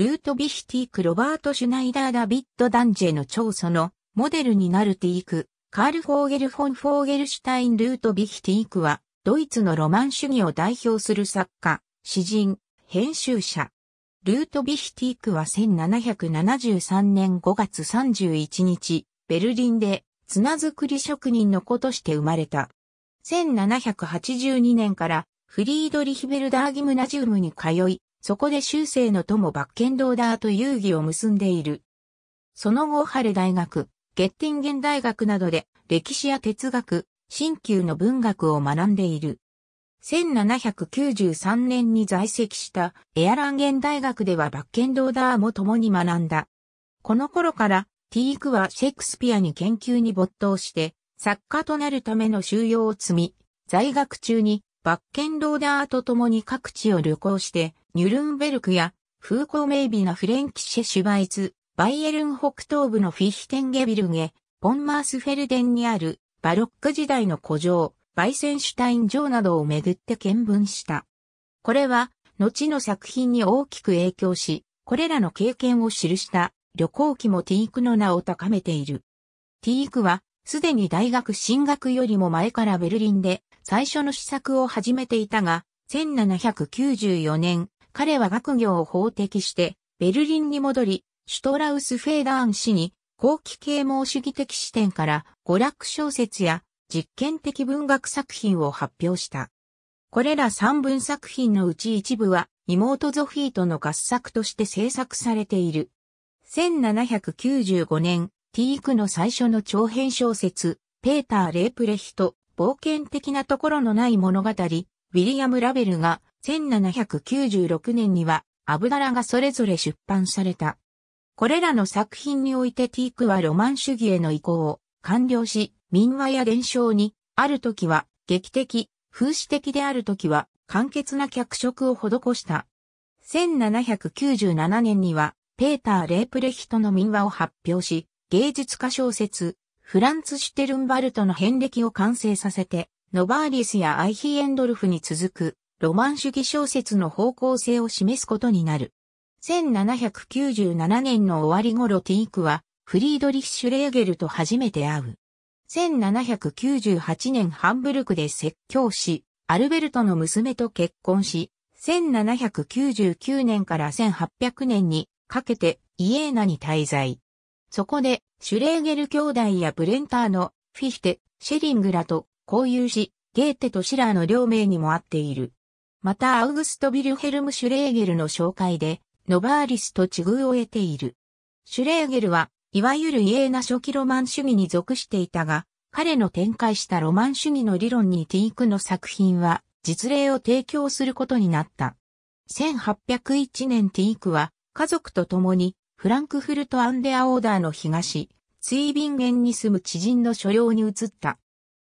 ルート・ビヒティーク・ロバート・シュナイダー・ダビッド・ダンジェの長祖のモデルになるティーク、カール・フォーゲル・フォン・フォーゲルシュタイン・ルート・ビヒティークは、ドイツのロマン主義を代表する作家、詩人、編集者。ルート・ビヒティークは1773年5月31日、ベルリンで綱作り職人の子として生まれた。1782年からフリードリヒベルダーギムナジウムに通い、そこで修正の友バッケンローダーと遊戯を結んでいる。その後ハレ大学、ゲッティンゲン大学などで歴史や哲学、新旧の文学を学んでいる。1793年に在籍したエアランゲン大学ではバッケンローダーも共に学んだ。この頃からティークはシェイクスピアに研究に没頭して作家となるための修養を積み、在学中にバッケンローダーと共に各地を旅行して、ニュルンベルクや風光明媚なフレンキシェシュバイツ、バイエルン北東部のフィヒテンゲビルゲ、ポンマースフェルデンにあるバロック時代の古城、バイセンシュタイン城などを巡って見聞した。これは、後の作品に大きく影響し、これらの経験を記した旅行記もティークの名を高めている。ティークは、すでに大学進学よりも前からベルリンで最初の試作を始めていたが、1794年、彼は学業を法的して、ベルリンに戻り、シュトラウス・フェーダーン氏に、後期啓蒙主義的視点から、娯楽小説や実験的文学作品を発表した。これら3文作品のうち一部は、妹ゾフィーとの合作として制作されている。1795年、ティークの最初の長編小説、ペーター・レープレヒト、冒険的なところのない物語、ウィリアム・ラベルが1796年にはアブダラがそれぞれ出版された。これらの作品においてティークはロマン主義への移行を完了し、民話や伝承に、ある時は劇的、風刺的である時は簡潔な脚色を施した。1797年には、ペーター・レープレヒトの民話を発表し、芸術家小説、フランツ・シュテルンバルトの遍歴を完成させて、ノバーリスやアイヒエンドルフに続く、ロマン主義小説の方向性を示すことになる。1797年の終わり頃ティークは、フリードリッシュ・レーゲルと初めて会う。1798年ハンブルクで説教し、アルベルトの娘と結婚し、1799年から1800年にかけてイエーナに滞在。そこで、シュレーゲル兄弟やブレンターの、フィヒテ、シェリングらと交友し、ゲーテとシラーの両名にも合っている。またアウグスト・ビルヘルム・シュレーゲルの紹介で、ノバーリスと地遇を得ている。シュレーゲルは、いわゆるイエーナ初期ロマン主義に属していたが、彼の展開したロマン主義の理論にティークの作品は、実例を提供することになった。1801年ティークは、家族と共にフランクフルトアンデアオーダーの東、ツイービンゲンに住む知人の所領に移った。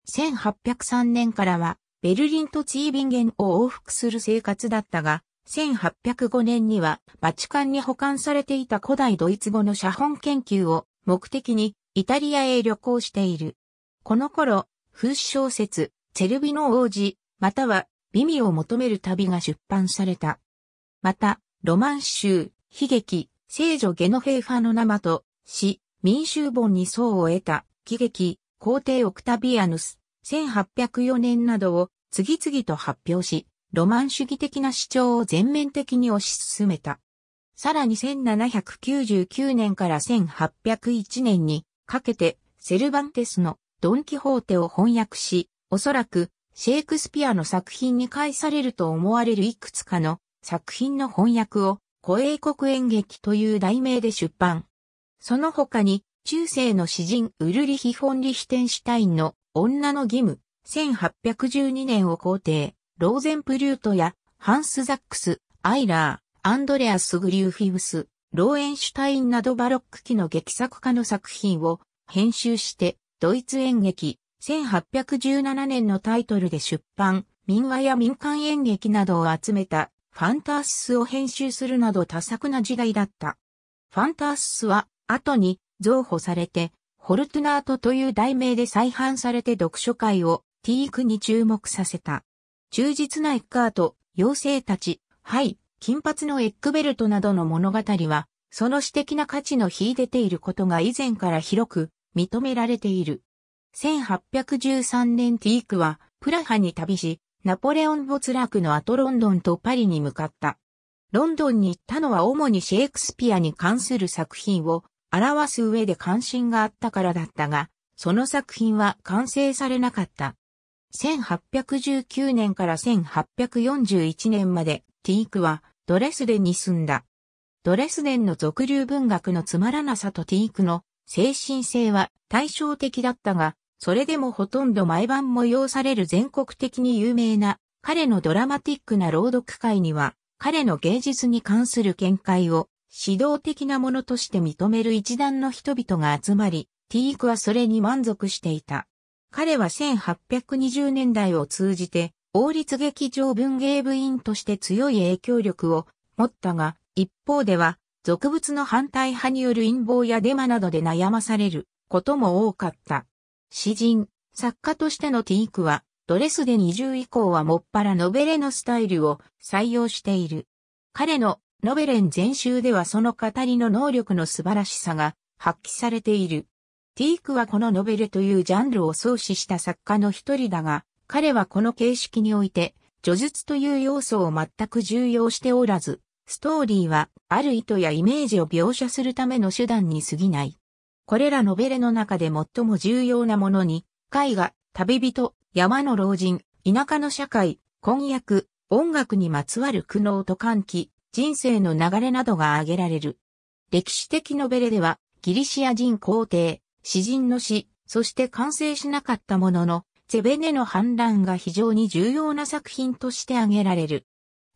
1803年からは、ベルリンとツイービンゲンを往復する生活だったが、1805年には、バチカンに保管されていた古代ドイツ語の写本研究を目的に、イタリアへ旅行している。この頃、風刺小説、チェルビの王子、または、美味を求める旅が出版された。また、ロマン集、悲劇、聖女ゲノフェーファの生と、死、民衆本に層を得た、喜劇、皇帝オクタビアヌス、1804年などを次々と発表し、ロマン主義的な主張を全面的に推し進めた。さらに1799年から1801年にかけてセルバンテスのドン・キホーテを翻訳し、おそらくシェイクスピアの作品に返されると思われるいくつかの作品の翻訳を古英国演劇という題名で出版。その他に、中世の詩人ウルリヒ・フォン・リヒテンシュタインの女の義務、1812年を肯定、ローゼンプリュートやハンス・ザックス、アイラー、アンドレアス・グリューフィウス、ローエンシュタインなどバロック期の劇作家の作品を編集して、ドイツ演劇、1817年のタイトルで出版、民話や民間演劇などを集めたファンターシスを編集するなど多作な時代だった。ファンターシスは後に増補されて、ホルトナートという題名で再版されて読書会をティークに注目させた。忠実なエッカート、妖精たち、はい、金髪のエッグベルトなどの物語は、その詩的な価値の秀でていることが以前から広く認められている。1813年ティークはプラハに旅し、ナポレオン没落の後ロンドンとパリに向かった。ロンドンに行ったのは主にシェイクスピアに関する作品を表す上で関心があったからだったが、その作品は完成されなかった。1819年から1841年までティークはドレスデンに住んだ。ドレスデンの俗流文学のつまらなさとティークの精神性は対照的だったが、それでもほとんど毎晩催される全国的に有名な彼のドラマティックな朗読会には、彼の芸術に関する見解を指導的なものとして認める一団の人々が集まり、ティークはそれに満足していた。彼は1820年代を通じて、王立劇場文芸部員として強い影響力を持ったが、一方では、俗物の反対派による陰謀やデマなどで悩まされることも多かった。詩人、作家としてのティークは、ドレスデ20以降はもっぱらノベレのスタイルを採用している。彼のノベレン全集ではその語りの能力の素晴らしさが発揮されている。ティークはこのノベルというジャンルを創始した作家の一人だが、彼はこの形式において、叙述という要素を全く重要しておらず、ストーリーはある意図やイメージを描写するための手段に過ぎない。これらのベレの中で最も重要なものに、絵画、旅人、山の老人、田舎の社会、婚約、音楽にまつわる苦悩と歓喜、人生の流れなどが挙げられる。歴史的ノベレでは、ギリシア人皇帝、詩人の詩、そして完成しなかったものの、ゼベネの反乱が非常に重要な作品として挙げられる。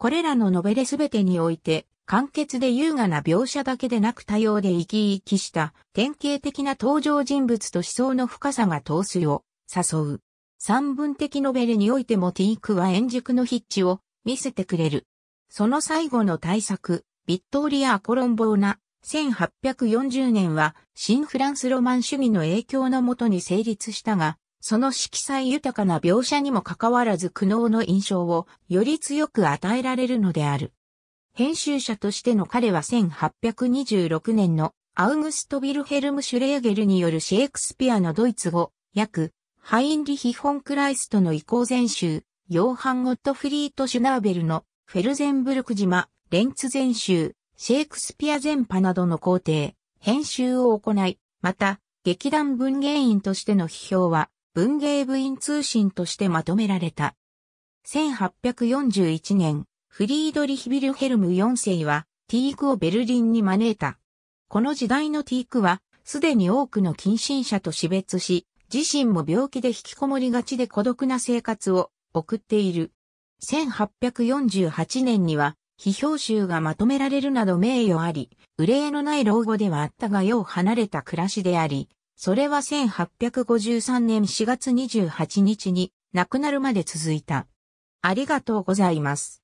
これらのノベで全てにおいて、簡潔で優雅な描写だけでなく多様で生き生きした典型的な登場人物と思想の深さがすよう誘う。三文的ノベルにおいてもティークは円熟の筆致を見せてくれる。その最後の大作、ビットーリア・アコロンボーナ、1840年は新フランスロマン主義の影響のもとに成立したが、その色彩豊かな描写にもかかわらず苦悩の印象をより強く与えられるのである。編集者としての彼は1826年のアウグスト・ビルヘルム・シュレーゲルによるシェイクスピアのドイツ語、訳、ハインリヒ・フォン・クライストの移行全集、ヨーハン・ゴットフリート・シュナーベルのフェルゼンブルク島、レンツ全集、シェイクスピア全派などの工程、編集を行い、また、劇団文芸員としての批評は、文芸部員通信としてまとめられた。1841年、フリードリヒ・ビルヘルム4世は、ティークをベルリンに招いた。この時代のティークは、すでに多くの近親者と死別し、自身も病気で引きこもりがちで孤独な生活を送っている。1848年には、批評集がまとめられるなど名誉あり、憂いのない老後ではあったが世を離れた暮らしであり、それは1853年4月28日に亡くなるまで続いた。ありがとうございます。